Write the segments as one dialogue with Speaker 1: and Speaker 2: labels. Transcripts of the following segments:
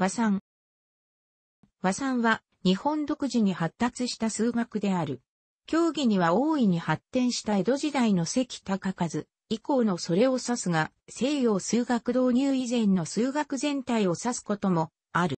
Speaker 1: 和算。和算は日本独自に発達した数学である。競技には大いに発展した江戸時代の関高数以降のそれを指すが、西洋数学導入以前の数学全体を指すこともある。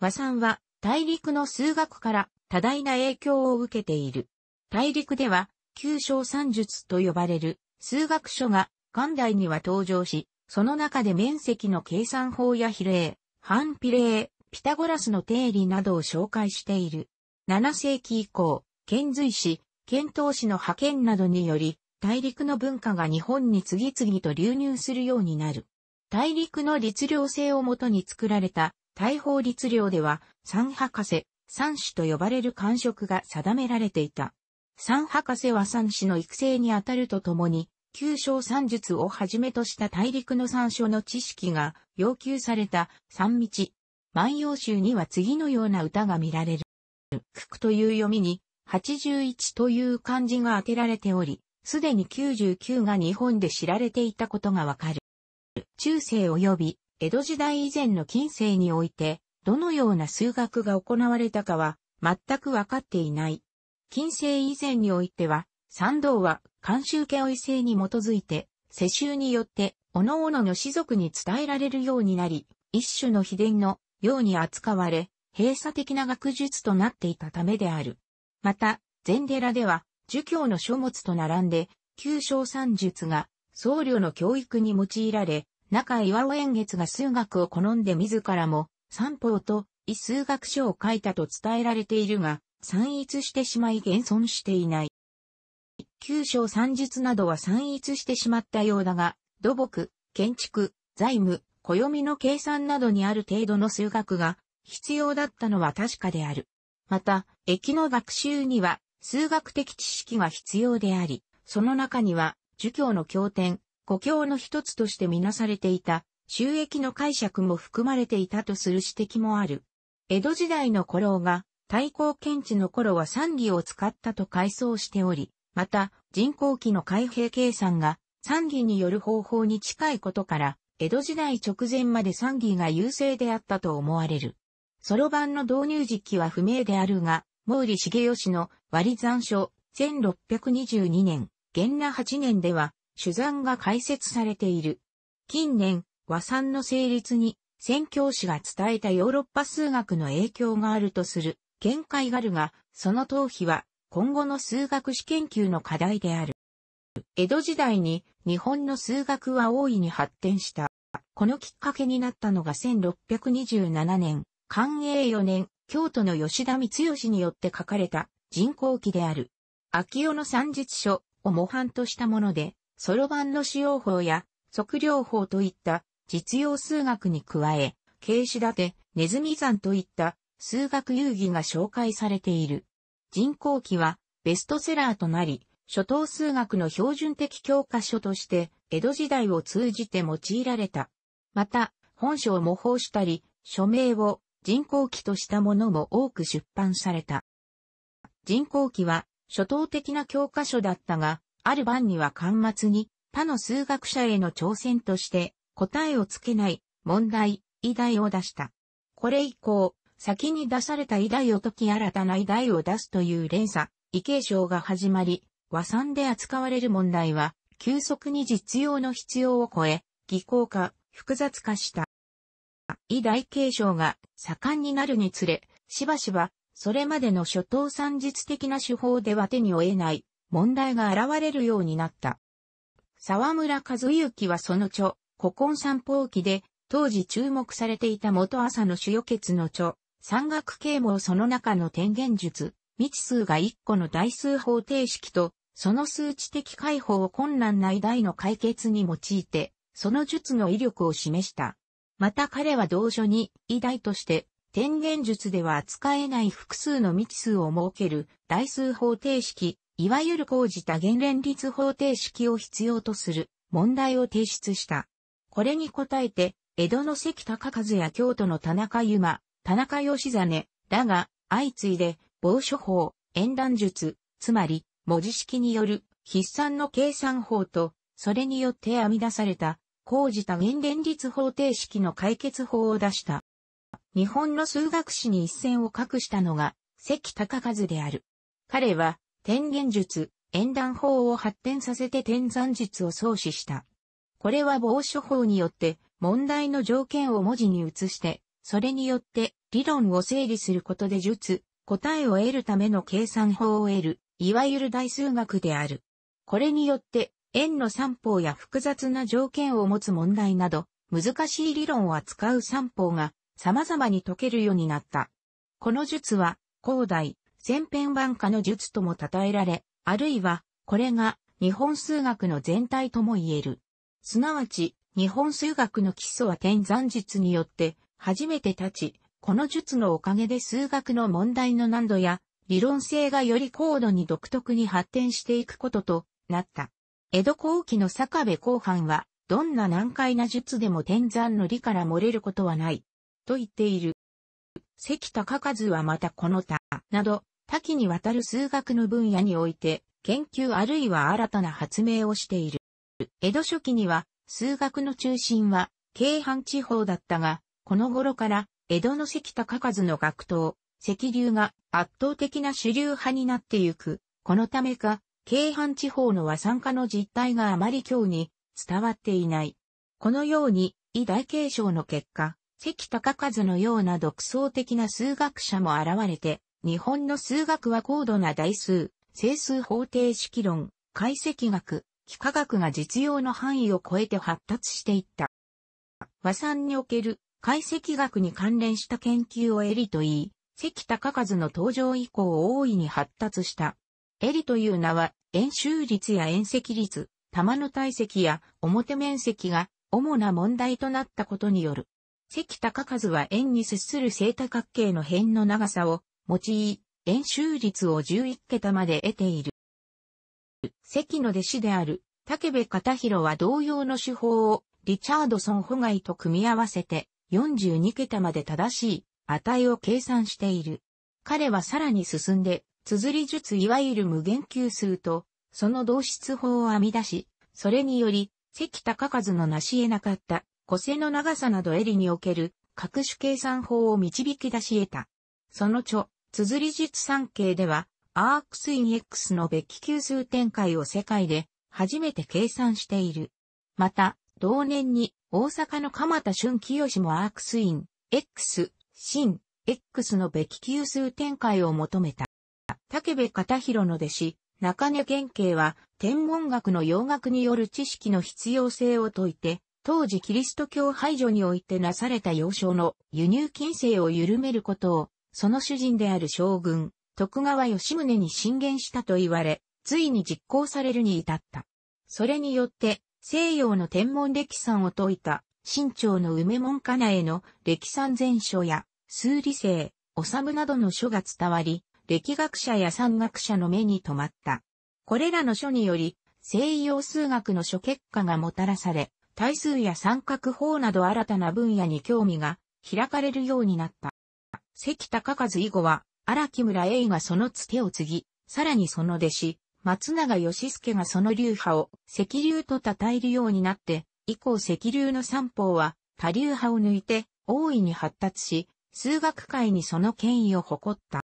Speaker 1: 和算は大陸の数学から多大な影響を受けている。大陸では、旧小算術と呼ばれる数学書が元代には登場し、その中で面積の計算法や比例、反比例、ピタゴラスの定理などを紹介している。7世紀以降、遣隋使、遣唐使の派遣などにより、大陸の文化が日本に次々と流入するようになる。大陸の律令制をもとに作られた大法律令では、三博士、三種と呼ばれる官職が定められていた。三博士は三種の育成にあたるとともに、旧章算術をはじめとした大陸の三書の知識が要求された三道。万葉集には次のような歌が見られる。九九という読みに、八十一という漢字が当てられており、すでに十九が日本で知られていたことがわかる。中世及び江戸時代以前の近世において、どのような数学が行われたかは全くわかっていない。近世以前においては、三道は慣習家を異性に基づいて、世襲によって、各々の士族に伝えられるようになり、一種の秘伝のように扱われ、閉鎖的な学術となっていたためである。また、禅寺では、儒教の書物と並んで、旧小三術が僧侶の教育に用いられ、中岩尾円月が数学を好んで自らも、三法と異数学書を書いたと伝えられているが、散逸してしまい現存していない。九章三術などは散逸してしまったようだが、土木、建築、財務、暦の計算などにある程度の数学が必要だったのは確かである。また、駅の学習には数学的知識が必要であり、その中には、儒教の経典、故郷の一つとしてみなされていた、収益の解釈も含まれていたとする指摘もある。江戸時代の古老が、太閤検地の頃は三儀を使ったと回想しており、また、人口期の開閉計算が、産議による方法に近いことから、江戸時代直前まで産議が優勢であったと思われる。ソロ版の導入時期は不明であるが、毛利重義の割残書1622年、元那8年では、主材が開設されている。近年、和算の成立に、宣教師が伝えたヨーロッパ数学の影響があるとする見解があるが、その頭皮は今後の数学史研究の課題である。江戸時代に日本の数学は大いに発展した。このきっかけになったのが1627年、寛永4年、京都の吉田光義によって書かれた人工記である。秋代の三術書を模範としたもので、ソロ版の使用法や測量法といった実用数学に加え、軽視立て、ネズミ算といった数学遊戯が紹介されている。人工期はベストセラーとなり、初等数学の標準的教科書として、江戸時代を通じて用いられた。また、本書を模倣したり、署名を人工期としたものも多く出版された。人工期は、初等的な教科書だったが、ある晩には端末に、他の数学者への挑戦として、答えをつけない、問題、議題を出した。これ以降、先に出された偉大を解き新たな偉大を出すという連鎖、異形象が始まり、和算で扱われる問題は、急速に実用の必要を超え、技巧化、複雑化した。偉大形象が盛んになるにつれ、しばしば、それまでの初等算術的な手法では手に負えない、問題が現れるようになった。沢村和幸はその著、古今散歩記で、当時注目されていた元朝の主予決の著、三角形もその中の点元術、未知数が1個の代数方程式と、その数値的解放を困難な偉大の解決に用いて、その術の威力を示した。また彼は同書に、偉大として、点元術では扱えない複数の未知数を設ける代数方程式、いわゆる講じた原連立方程式を必要とする問題を提出した。これに答えて、江戸の関高和や京都の田中ゆま、田中義真、だが、相次いで、防書法、演覧術、つまり、文字式による、筆算の計算法と、それによって編み出された、講じた原連立方程式の解決法を出した。日本の数学史に一線を画したのが、関高和である。彼は、天元術、演覧法を発展させて天算術を創始した。これは防書法によって、問題の条件を文字に移して、それによって理論を整理することで術、答えを得るための計算法を得る、いわゆる大数学である。これによって、円の三法や複雑な条件を持つ問題など、難しい理論を扱う三法が様々に解けるようになった。この術は、広大、千変万化の術とも称えられ、あるいは、これが日本数学の全体とも言える。すなわち、日本数学の基礎は天算術によって初めて立ち、この術のおかげで数学の問題の難度や理論性がより高度に独特に発展していくこととなった。江戸後期の坂部後半は、どんな難解な術でも天山の理から漏れることはない、と言っている。関高和はまたこの他、など、多岐にわたる数学の分野において、研究あるいは新たな発明をしている。江戸初期には、数学の中心は、京阪地方だったが、この頃から江戸の関高数の学頭、赤流が圧倒的な主流派になってゆく。このためか、京阪地方の和産化の実態があまり今日に伝わっていない。このように、異大継承の結果、関高数のような独創的な数学者も現れて、日本の数学は高度な代数、整数方程式論、解析学、幾何学が実用の範囲を超えて発達していった。和算における解析学に関連した研究をエリと言い、関高和の登場以降大いに発達した。エリという名は、円周率や円積率、玉の体積や表面積が主な問題となったことによる。関高和は円に接する正多角形の辺の長さを用い、円周率を11桁まで得ている。関の弟子である竹部片広は同様の手法をリチャードソン・ホガイと組み合わせて42桁まで正しい値を計算している。彼はさらに進んで、綴り術いわゆる無限級数と、その導出法を編み出し、それにより、関高数の成し得なかった、個性の長さなど襟における、各種計算法を導き出し得た。その著、綴り術三景では、アークスイン X の別き級数展開を世界で初めて計算している。また、同年に大阪の鎌田俊清もアークスイン、X、新、X のべき級数展開を求めた。竹部片広の弟子、中根玄慶は天文学の洋学による知識の必要性を説いて、当時キリスト教排除においてなされた幼少の輸入禁制を緩めることを、その主人である将軍、徳川吉宗に進言したと言われ、ついに実行されるに至った。それによって、西洋の天文歴算を解いた、新朝の梅門かなへの歴算全書や、数理性、おさむなどの書が伝わり、歴学者や山学者の目に留まった。これらの書により、西洋数学の書結果がもたらされ、対数や三角法など新たな分野に興味が開かれるようになった。関高和以後は、荒木村栄がそのつてを継ぎ、さらにその弟子、松永義介がその流派を石流と称えるようになって、以降石流の三方は他流派を抜いて大いに発達し、数学界にその権威を誇った。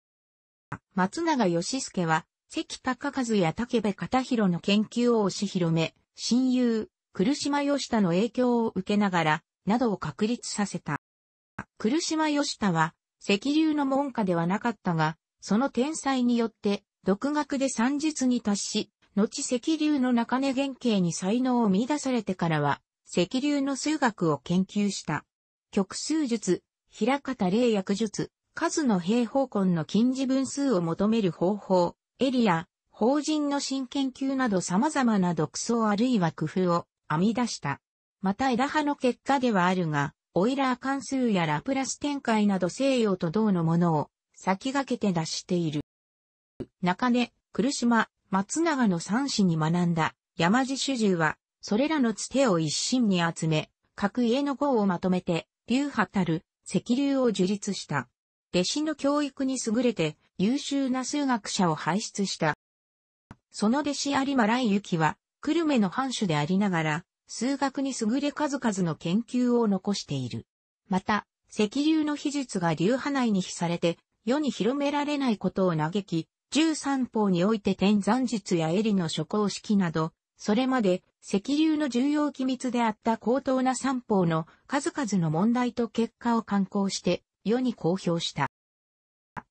Speaker 1: 松永義介は、関高和や竹部片広の研究を押し広め、親友、苦島義田の影響を受けながら、などを確立させた。苦島義田は、石流の門下ではなかったが、その天才によって独学で算術に達し、後赤流の中根原型に才能を見出されてからは、赤流の数学を研究した。極数術、平方霊薬術、数の平方根の近似分数を求める方法、エリア、法人の新研究など様々な独創あるいは工夫を編み出した。また枝葉の結果ではあるが、オイラー関数やラプラス展開など西洋と同のものを先駆けて出している。中根、来島、松永の三子に学んだ山地主従は、それらのつてを一心に集め、各家の号をまとめて、流派たる、石流を樹立した。弟子の教育に優れて、優秀な数学者を輩出した。その弟子有馬来幸は、久留米の藩主でありながら、数学に優れ数々の研究を残している。また、石流の秘術が流派内に比されて、世に広められないことを嘆き、13法において天山術や襟の諸行式など、それまで石流の重要機密であった高等な三法の数々の問題と結果を刊行して世に公表した。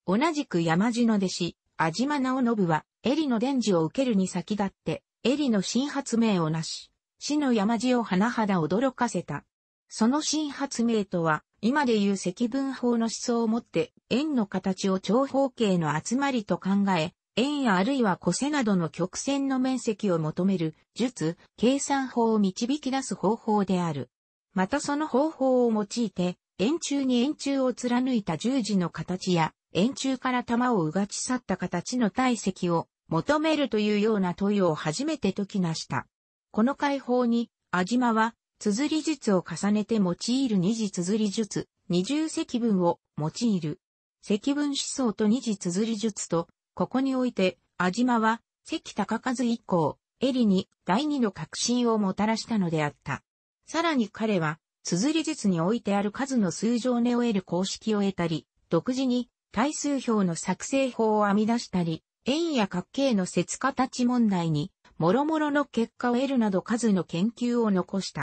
Speaker 1: 同じく山地の弟子、安島直信は、襟の伝授を受けるに先立って、襟の新発明をなし、死の山地を甚だ驚かせた。その新発明とは、今でいう積分法の思想をもって、円の形を長方形の集まりと考え、円やあるいは個性などの曲線の面積を求める、術、計算法を導き出す方法である。またその方法を用いて、円柱に円柱を貫いた十字の形や、円柱から玉をうがち去った形の体積を求めるというような問いを初めて解きました。この解法に、味ジは綴り術を重ねて用いる二次綴り術、二重積分を用いる。積分思想と二次綴り術と、ここにおいて、安島は、関高和以降、エリに第二の革新をもたらしたのであった。さらに彼は、綴り術においてある数の数乗根を得る公式を得たり、独自に対数表の作成法を編み出したり、円や角形の節形問題に、諸々の結果を得るなど数の研究を残した。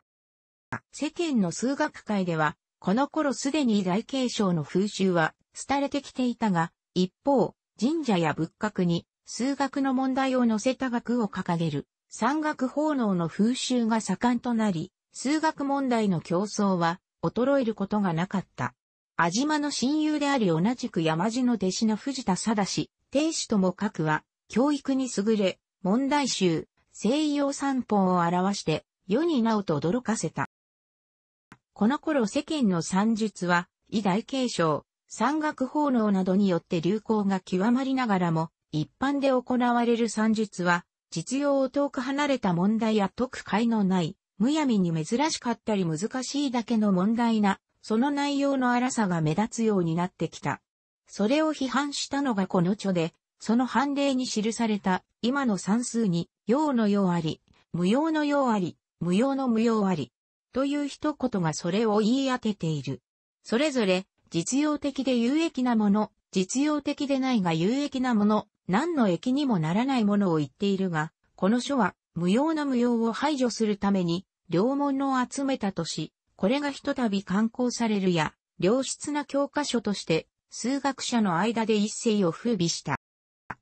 Speaker 1: 世間の数学界では、この頃すでに大継承の風習は、廃れてきていたが、一方、神社や仏閣に、数学の問題を載せた学を掲げる、山岳奉納の風習が盛んとなり、数学問題の競争は、衰えることがなかった。安島の親友であり同じく山地の弟子の藤田貞氏、亭主とも書くは、教育に優れ、問題集、西洋三本を表して、世に名をと驚かせた。この頃世間の算術は、医大継承、山岳奉納などによって流行が極まりながらも、一般で行われる算術は、実用を遠く離れた問題や解く解のない、むやみに珍しかったり難しいだけの問題な、その内容の荒さが目立つようになってきた。それを批判したのがこの著で、その判例に記された、今の算数に、用の用あり、無用の用あり、無用の無用あり、という一言がそれを言い当てている。それぞれ、実用的で有益なもの、実用的でないが有益なもの、何の益にもならないものを言っているが、この書は、無用の無用を排除するために、両門を集めたとし、これがひとたび刊行されるや、良質な教科書として、数学者の間で一世を風靡した。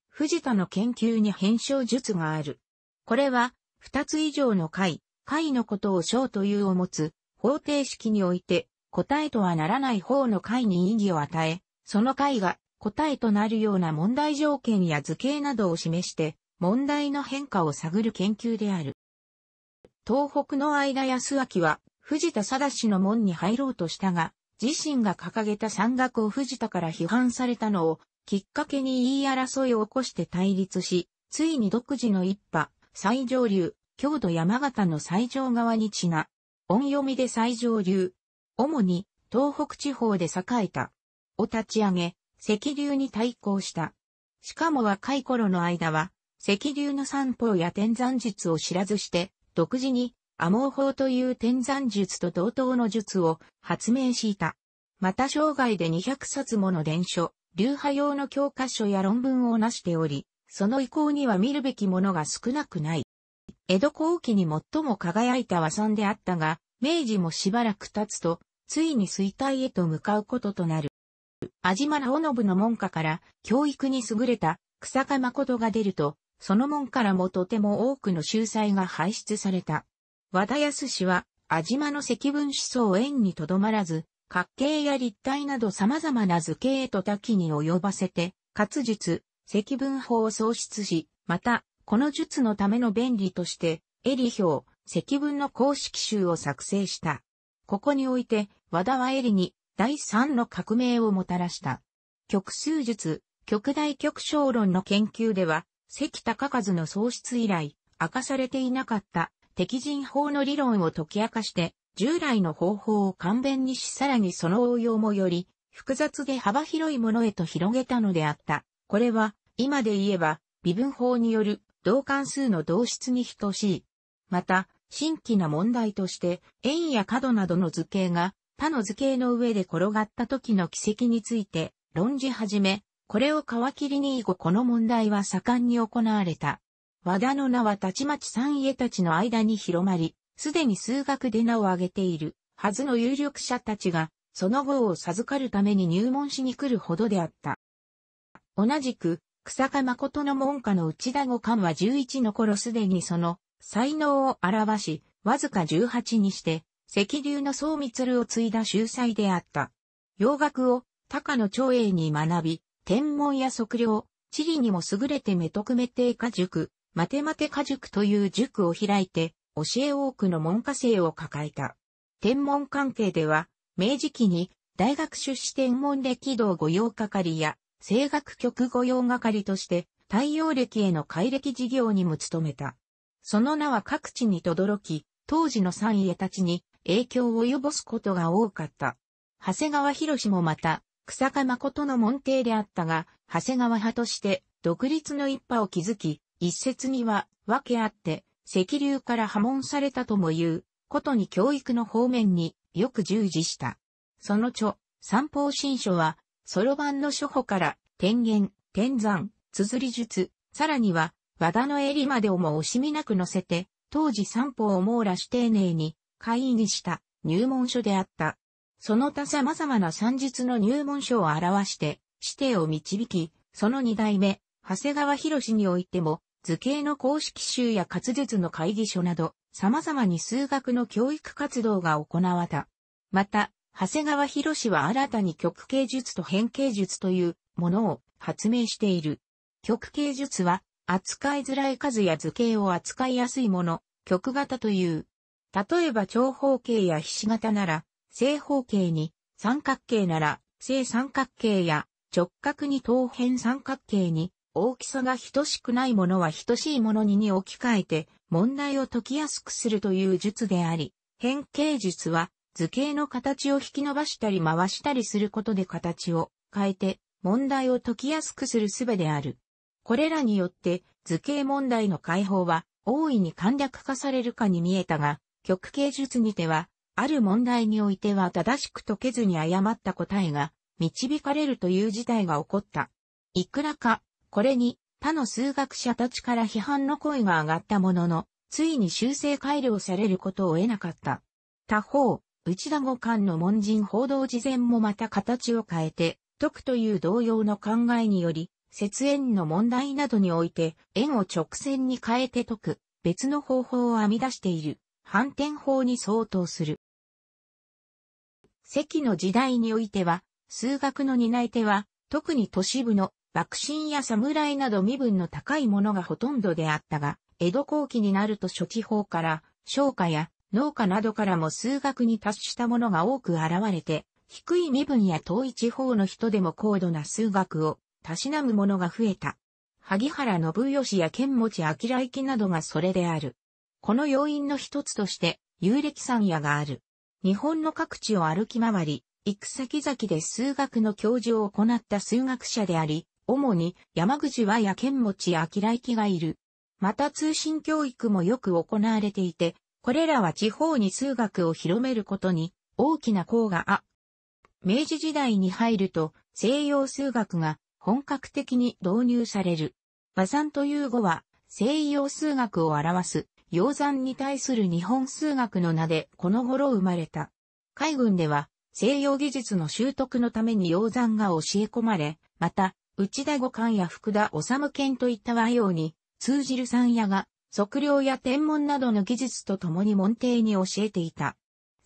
Speaker 1: 藤田の研究に変章術がある。これは、二つ以上の回、解のことを小というを持つ、方程式において、答えとはならない方の解に意義を与え、その解が答えとなるような問題条件や図形などを示して、問題の変化を探る研究である。東北の間安明は、藤田貞氏の門に入ろうとしたが、自身が掲げた山岳を藤田から批判されたのを、きっかけに言い争いを起こして対立し、ついに独自の一派、最上流、郷土山形の西条側にちな、音読みで西条流、主に東北地方で栄えた、を立ち上げ、石流に対抗した。しかも若い頃の間は、石流の散歩や天山術を知らずして、独自に、阿耗法という天山術と同等の術を発明しいた。また生涯で200冊もの伝書、流派用の教科書や論文をなしており、その意向には見るべきものが少なくない。江戸後期に最も輝いた和村であったが、明治もしばらく経つと、ついに衰退へと向かうこととなる。安島直信の門下から教育に優れた草加誠が出ると、その門からもとても多くの秀才が輩出された。和田康氏は、安島の積分思想縁にとどまらず、角形や立体など様々な図形へと多岐に及ばせて、活術、積分法を創出し、また、この術のための便利として、エリ表、積分の公式集を作成した。ここにおいて、和田はエリに第三の革命をもたらした。極数術、極大極小論の研究では、関高和の創出以来、明かされていなかった敵人法の理論を解き明かして、従来の方法を簡便にしさらにその応用もより、複雑で幅広いものへと広げたのであった。これは、今で言えば、微分法による同関数の同質に等しい。また、新規な問題として、円や角などの図形が他の図形の上で転がった時の軌跡について論じ始め、これを皮切りに以後この問題は盛んに行われた。和田の名はたちまち三家たちの間に広まり、すでに数学で名を挙げているはずの有力者たちが、その後を授かるために入門しに来るほどであった。同じく、草加誠の門下の内田五冠は11の頃すでにその才能を表し、わずか18にして、赤流の総光を継いだ秀才であった。洋楽を高野長英に学び、天文や測量、地理にも優れてメトクメテー塾、マテマテ家塾という塾を開いて、教え多くの門下生を抱えた。天文関係では、明治期に大学出資天文歴道御用係や声楽曲御用係として、太陽暦への改暦事業にも努めた。その名は各地に轟き、当時の三家たちに影響を及ぼすことが多かった。長谷川博もまた、草加誠の門弟であったが、長谷川派として独立の一派を築き、一説には、分けあって、石流から破門されたとも言う、ことに教育の方面によく従事した。その著、三方新書は、ソロ版の初歩から、天元、天山、綴り術、さらには、和田の襟までをも惜しみなく載せて、当時三方を網羅し丁寧に、会議にした入門書であった。その他様々な算術の入門書を表して、指定を導き、その二代目、長谷川博においても、図形の公式集や滑術の会議書など、様々に数学の教育活動が行われた。また、長谷川博士は新たに極形術と変形術というものを発明している。極形術は扱いづらい数や図形を扱いやすいもの、極型という。例えば長方形やひし形なら正方形に、三角形なら正三角形や直角に等辺三角形に大きさが等しくないものは等しいものにに置き換えて問題を解きやすくするという術であり、変形術は図形の形を引き伸ばしたり回したりすることで形を変えて問題を解きやすくする術である。これらによって図形問題の解放は大いに簡略化されるかに見えたが、極形術にては、ある問題においては正しく解けずに誤った答えが導かれるという事態が起こった。いくらか、これに他の数学者たちから批判の声が上がったものの、ついに修正改良されることを得なかった。他方、内田五冠の門人報道事前もまた形を変えて、徳という同様の考えにより、節縁の問題などにおいて、縁を直線に変えて解く、別の方法を編み出している、反転法に相当する。関の時代においては、数学の担い手は、特に都市部の幕臣や侍など身分の高いものがほとんどであったが、江戸後期になると初期法から、商家や農家などからも数学に達したものが多く現れて、低い身分や遠い地方の人でも高度な数学を、たしなむものが増えた。萩原信義や剣持明行などがそれである。この要因の一つとして、有歴山野がある。日本の各地を歩き回り、行く先々で数学の教授を行った数学者であり、主に山口和や剣持明行がいる。また通信教育もよく行われていて、これらは地方に数学を広めることに大きな功があ。明治時代に入ると西洋数学が本格的に導入される。和山という語は西洋数学を表す洋山に対する日本数学の名でこの頃生まれた。海軍では西洋技術の習得のために洋山が教え込まれ、また、内田五冠や福田治健といった和洋に通じる山屋が測量や天文などの技術と共に門弟に教えていた。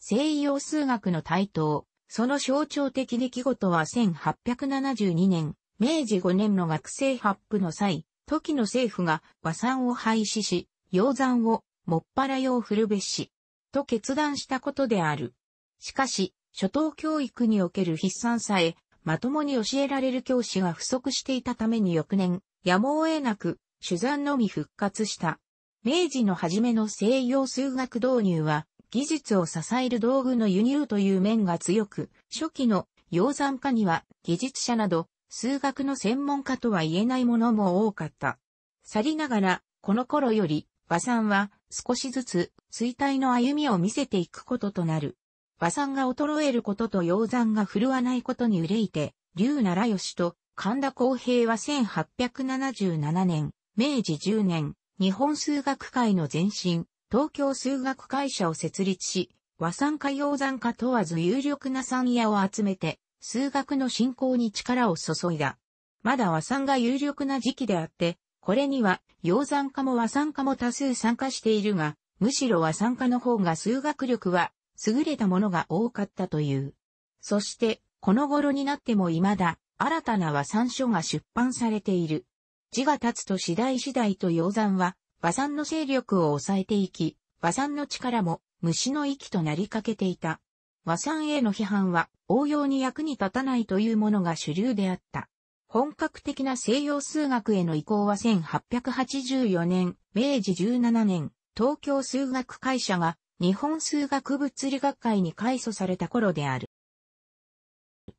Speaker 1: 西洋数学の台頭、その象徴的出来事は1872年、明治5年の学生発布の際、時の政府が和算を廃止し、洋算をもっぱら用古べし、と決断したことである。しかし、初等教育における筆算さえ、まともに教えられる教師が不足していたために翌年、やむを得なく、取算のみ復活した。明治の初めの西洋数学導入は、技術を支える道具の輸入という面が強く、初期の洋山家には技術者など数学の専門家とは言えないものも多かった。去りながら、この頃より和山は少しずつ衰退の歩みを見せていくこととなる。和山が衰えることと洋山が振るわないことに憂いて、竜奈良義と神田公平は1877年、明治10年、日本数学会の前身、東京数学会社を設立し、和産か洋産化問わず有力な産屋を集めて、数学の振興に力を注いだ。まだ和産が有力な時期であって、これには洋産化も和産化も多数参加しているが、むしろ和産化の方が数学力は優れたものが多かったという。そして、この頃になっても未だ新たな和産書が出版されている。字が立つと次第次第と洋山は、和山の勢力を抑えていき、和山の力も虫の息となりかけていた。和山への批判は応用に役に立たないというものが主流であった。本格的な西洋数学への移行は1884年、明治17年、東京数学会社が日本数学物理学会に改祖された頃である。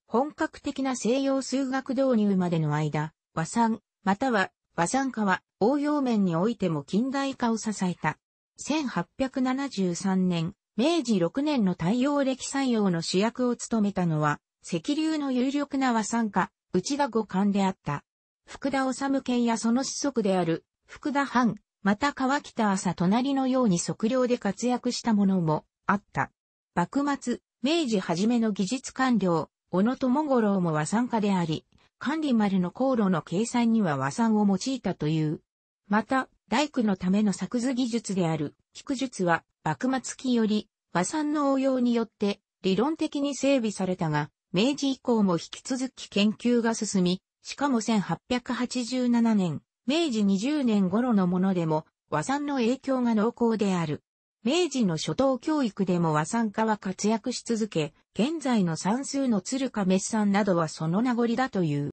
Speaker 1: 本格的な西洋数学導入までの間、和山、または和産化は応用面においても近代化を支えた。1873年、明治6年の太陽暦採用の主役を務めたのは、石流の有力な和産家、内田五冠であった。福田治家やその子息である、福田藩、また川北朝隣のように測量で活躍したものもあった。幕末、明治初めの技術官僚、小野智五郎も和産家であり、管理丸の航路の計算には和算を用いたという。また、大工のための作図技術である、菊術は、幕末期より、和算の応用によって、理論的に整備されたが、明治以降も引き続き研究が進み、しかも1887年、明治20年頃のものでも、和算の影響が濃厚である。明治の初等教育でも和算家は活躍し続け、現在の算数の鶴亀算などはその名残だという。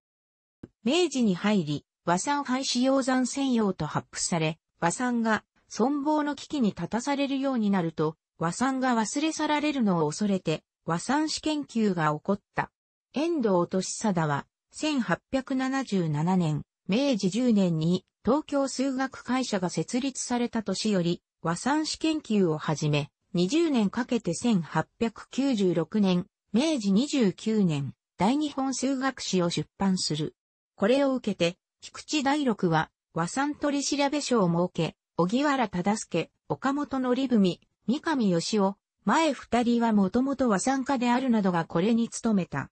Speaker 1: 明治に入り、和算廃止用算専用と発布され、和算が存亡の危機に立たされるようになると、和算が忘れ去られるのを恐れて、和算史研究が起こった。遠藤俊貞は、1877年、明治10年に東京数学会社が設立された年より、和算子研究をはじめ、20年かけて1896年、明治29年、大日本数学史を出版する。これを受けて、菊池大六は、和算取調べ書を設け、小木原忠介、岡本ぶ文、三上義夫、前二人はもともと和算家であるなどがこれに努めた。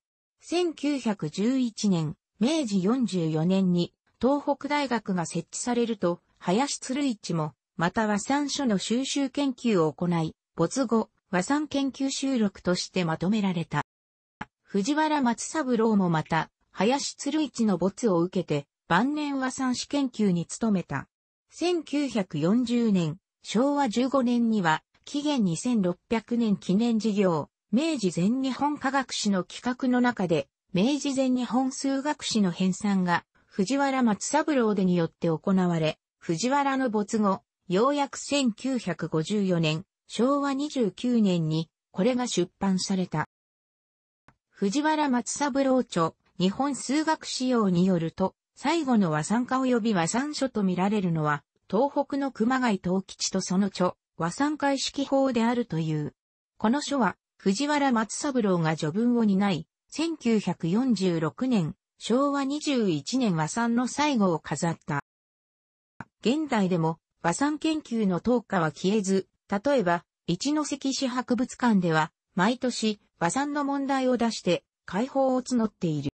Speaker 1: 1911年、明治44年に東北大学が設置されると、林鶴一もまた和算書の収集研究を行い、没後、和算研究収録としてまとめられた。藤原松三郎もまた、林鶴一の没を受けて、晩年和算史研究に努めた。1940年、昭和15年には、紀元2600年記念事業、明治全日本科学史の企画の中で、明治全日本数学史の編纂が、藤原松三郎でによって行われ、藤原の没後、ようやく1954年、昭和29年に、これが出版された。藤原松三郎著、日本数学史様によると、最後の和算家及び和算書と見られるのは、東北の熊谷東吉とその著、和算解式法であるという。この書は、藤原松三郎が序文を担い、1946年、昭和21年和算の最後を飾った。現代でも和算研究の投下は消えず、例えば、一関市博物館では、毎年、和算の問題を出して、解放を募っている。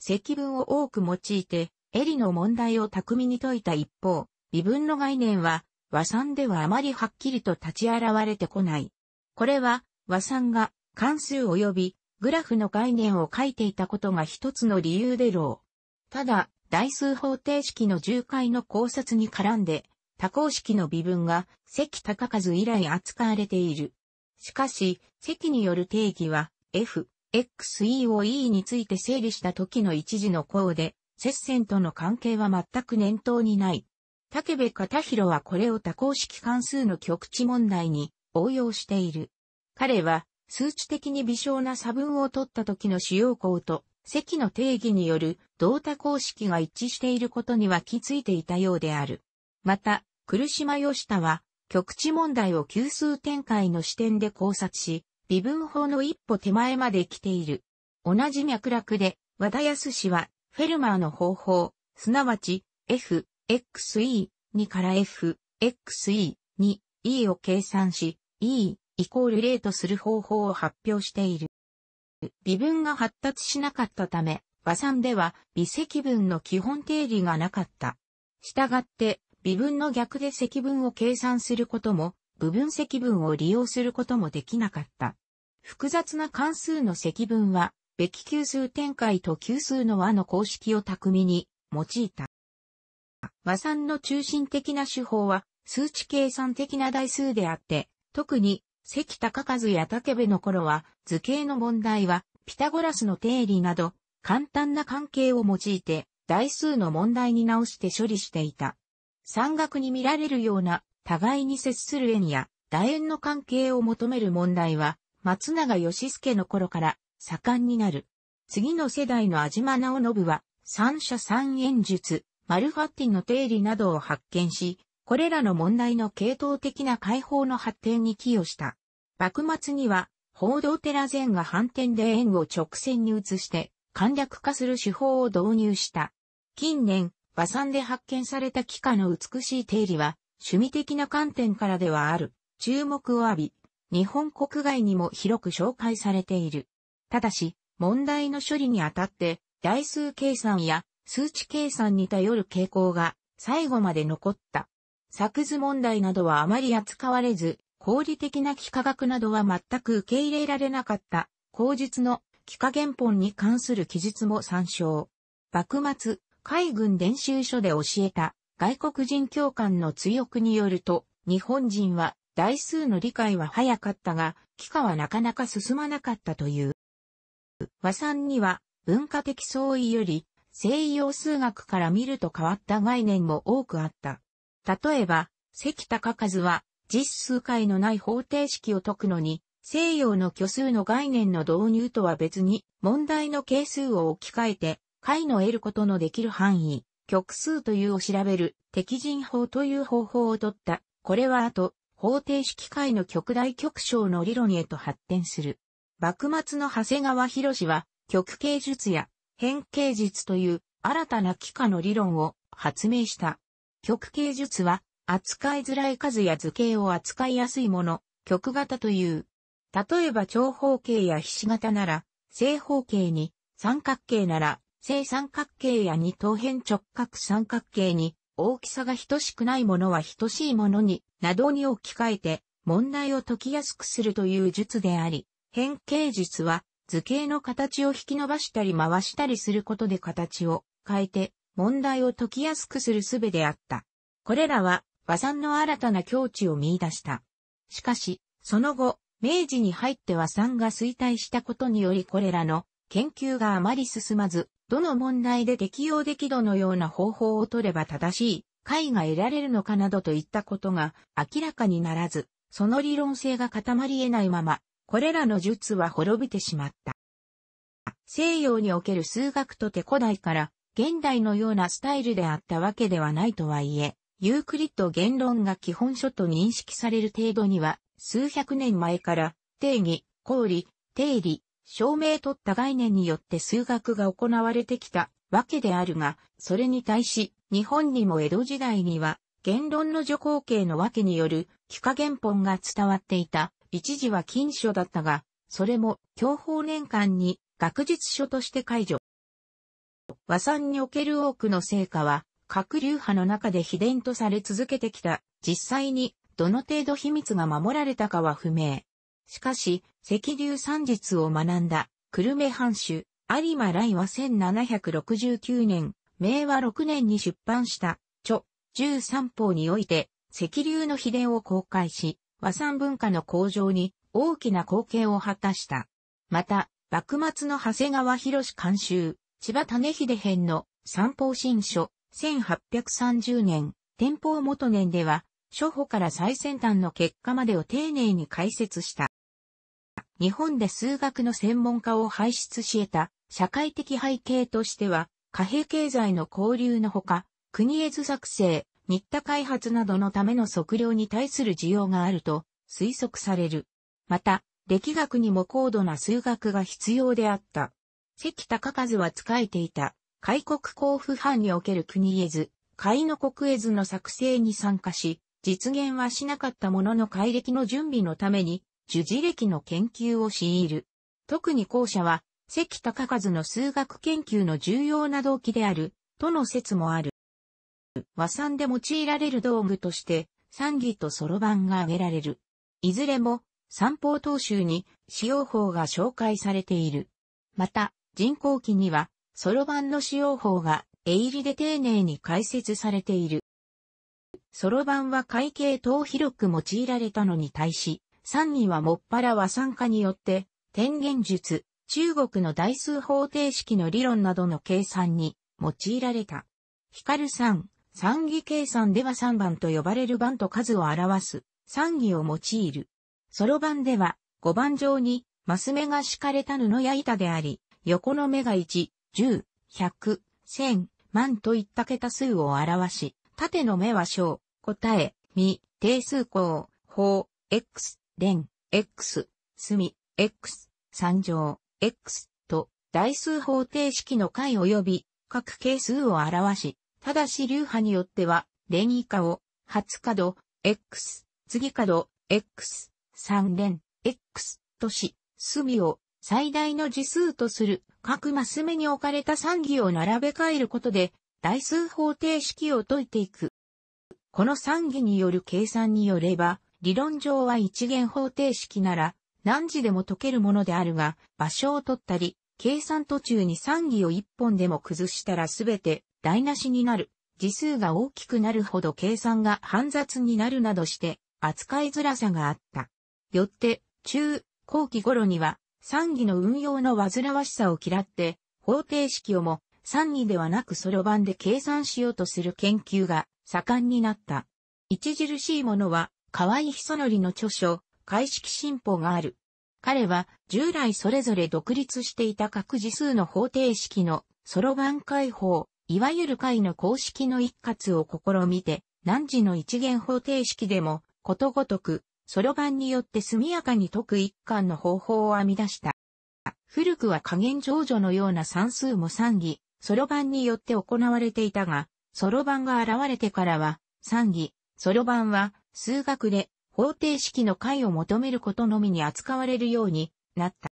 Speaker 1: 積分を多く用いて、エリの問題を巧みに解いた一方、微分の概念は、和算ではあまりはっきりと立ち現れてこない。これは、和算が関数及びグラフの概念を書いていたことが一つの理由でろう。ただ、代数方程式の重解の考察に絡んで、多項式の微分が積高数以来扱われている。しかし、積による定義は F、XE を E について整理した時の一時の項で、接線との関係は全く念頭にない。竹部片広はこれを多項式関数の極値問題に応用している。彼は数値的に微小な差分を取った時の主要項と積の定義による同多項式が一致していることには気づいていたようである。また、来島義田は、極地問題を急数展開の視点で考察し、微分法の一歩手前まで来ている。同じ脈絡で、和田康氏は、フェルマーの方法、すなわち、F、XE、2から F、XE、2、E を計算し、E、イコール0とする方法を発表している。微分が発達しなかったため、和算では微積分の基本定理がなかった。したがって、微分の逆で積分を計算することも、部分積分を利用することもできなかった。複雑な関数の積分は、べき級数展開と級数の和の公式を巧みに用いた。和算の中心的な手法は、数値計算的な台数であって、特に、関高和や竹部の頃は、図形の問題は、ピタゴラスの定理など、簡単な関係を用いて、台数の問題に直して処理していた。山岳に見られるような互いに接する縁や楕円の関係を求める問題は、松永義介の頃から盛んになる。次の世代の安島直信は、三者三縁術、マルファッティの定理などを発見し、これらの問題の系統的な解放の発展に寄与した。幕末には、報道寺前が反転で円を直線に移して、簡略化する手法を導入した。近年、和算で発見された幾何の美しい定理は、趣味的な観点からではある、注目を浴び、日本国外にも広く紹介されている。ただし、問題の処理にあたって、台数計算や数値計算に頼る傾向が最後まで残った。作図問題などはあまり扱われず、合理的な幾何学などは全く受け入れられなかった、口述の幾何原本に関する記述も参照。幕末、海軍練習所で教えた外国人教官の追憶によると、日本人は台数の理解は早かったが、帰化はなかなか進まなかったという。和算には文化的相違より西洋数学から見ると変わった概念も多くあった。例えば、関高和は実数解のない方程式を解くのに、西洋の虚数の概念の導入とは別に問題の係数を置き換えて解の得ることのできる範囲、極数というを調べる、敵陣法という方法をとった。これは後、方程式解の極大極小の理論へと発展する。幕末の長谷川博士は、極形術や変形術という新たな幾何の理論を発明した。極形術は、扱いづらい数や図形を扱いやすいもの、極型という。例えば長方形やひし形なら、正方形に、三角形なら正三角形や二等辺直角三角形に、大きさが等しくないものは等しいものに、などに置き換えて、問題を解きやすくするという術であり、変形術は、図形の形を引き伸ばしたり回したりすることで形を変えて、問題を解きやすくする術であった。これらは、和算の新たな境地を見出した。しかし、その後、明治に入って和算が衰退したことによりこれらの研究があまり進まず、どの問題で適用できどのような方法を取れば正しい解が得られるのかなどといったことが明らかにならず、その理論性が固まり得ないまま、これらの術は滅びてしまった。西洋における数学とて古代から現代のようなスタイルであったわけではないとはいえ、ユークリッド言論が基本書と認識される程度には、数百年前から定義、公理、定理、証明取った概念によって数学が行われてきたわけであるが、それに対し、日本にも江戸時代には、言論の助行形のわけによる、幾何原本が伝わっていた、一時は禁書だったが、それも、享保年間に、学術書として解除。和算における多くの成果は、各流派の中で秘伝とされ続けてきた、実際に、どの程度秘密が守られたかは不明。しかし、赤流算術を学んだ、久留米藩主、有馬来は1769年、明和6年に出版した、著、十三法において、赤流の秘伝を公開し、和産文化の向上に大きな貢献を果たした。また、幕末の長谷川博監修、千葉種秀編の三法新書、1830年、天保元年では、初歩から最先端の結果までを丁寧に解説した。日本で数学の専門家を輩出し得た社会的背景としては、貨幣経済の交流のほか、国絵図作成、日田開発などのための測量に対する需要があると推測される。また、歴学にも高度な数学が必要であった。関高和は使えていた、開国交付藩における国絵図、海の国絵図の作成に参加し、実現はしなかったものの改暦の準備のために、樹字歴の研究を強いる。特に後者は、関高和の数学研究の重要な動機である、との説もある。和算で用いられる道具として、三義とソロ版が挙げられる。いずれも、三方等集に使用法が紹介されている。また、人工期には、ソロ版の使用法が、絵入りで丁寧に解説されている。ソロ版は会計等広く用いられたのに対し、三人はもっぱら和算化によって、天元術、中国の代数方程式の理論などの計算に用いられた。光三、三義計算では三番と呼ばれる番と数を表す、三義を用いる。ソロ番では、五番上に、マス目が敷かれた布や板であり、横の目が1、10、100、1000、万といった桁数を表し、縦の目は小、答え、未、定数項、法、x、連、x、隅、x、三乗、x と代数方程式の解及び各係数を表し、ただし流派によっては、連以下を、初角、x、次角、x、三連、x とし、隅を最大の次数とする各マス目に置かれた三義を並べ替えることで、代数方程式を解いていく。この三義による計算によれば、理論上は一元方程式なら、何時でも解けるものであるが、場所を取ったり、計算途中に算儀を一本でも崩したらすべて台無しになる。時数が大きくなるほど計算が煩雑になるなどして、扱いづらさがあった。よって、中、後期頃には、算儀の運用の煩わしさを嫌って、方程式をも、算儀ではなくそろばんで計算しようとする研究が盛んになった。著しいものは、河合久則の著書、解式進歩がある。彼は、従来それぞれ独立していた各次数の方程式の、ソロ版解法、いわゆる解の公式の一括を試みて、何時の一元方程式でも、ことごとく、ソロ版によって速やかに解く一貫の方法を編み出した。古くは加減上女のような算数も算儀、ソロ版によって行われていたが、ソロ版が現れてからは、算儀、ソロ版は数学で方程式の解を求めることのみに扱われるようになった。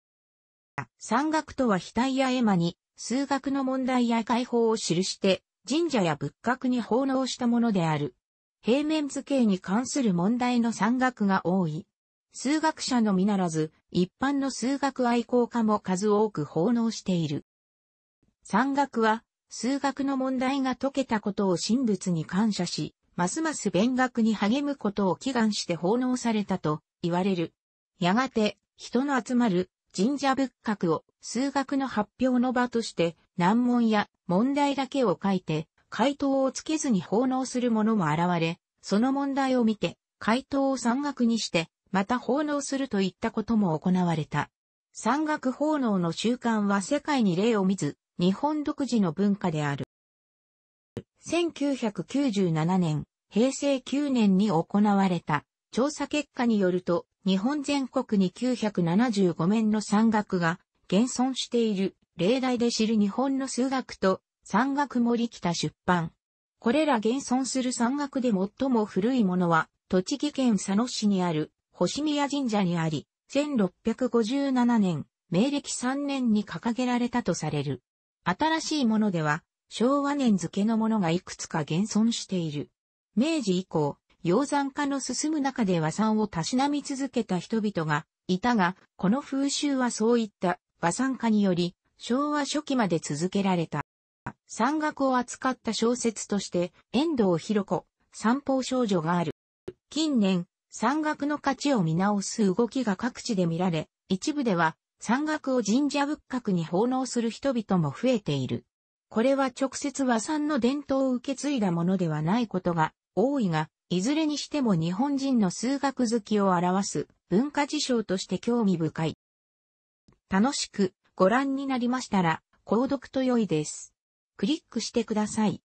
Speaker 1: 山岳とは額や絵馬に数学の問題や解放を記して神社や仏閣に奉納したものである。平面図形に関する問題の山岳が多い。数学者のみならず、一般の数学愛好家も数多く奉納している。山岳は、数学の問題が解けたことを神仏に感謝し、ますます勉学に励むことを祈願して奉納されたと言われる。やがて、人の集まる神社仏閣を数学の発表の場として難問や問題だけを書いて回答をつけずに奉納する者も現れ、その問題を見て回答を山岳にしてまた奉納するといったことも行われた。山岳奉納の習慣は世界に例を見ず、日本独自の文化である。1997年、平成9年に行われた調査結果によると、日本全国に975面の山岳が現存している例題で知る日本の数学と山岳森北出版。これら現存する山岳で最も古いものは、栃木県佐野市にある星宮神社にあり、1657年、明暦3年に掲げられたとされる。新しいものでは、昭和年付のものがいくつか現存している。明治以降、洋山化の進む中で和山をたしなみ続けた人々がいたが、この風習はそういった和山化により、昭和初期まで続けられた。山岳を扱った小説として、遠藤博子、三方少女がある。近年、山岳の価値を見直す動きが各地で見られ、一部では山岳を神社仏閣に奉納する人々も増えている。これは直接和算の伝統を受け継いだものではないことが多いが、いずれにしても日本人の数学好きを表す文化事象として興味深い。楽しくご覧になりましたら、購読と良いです。クリックしてください。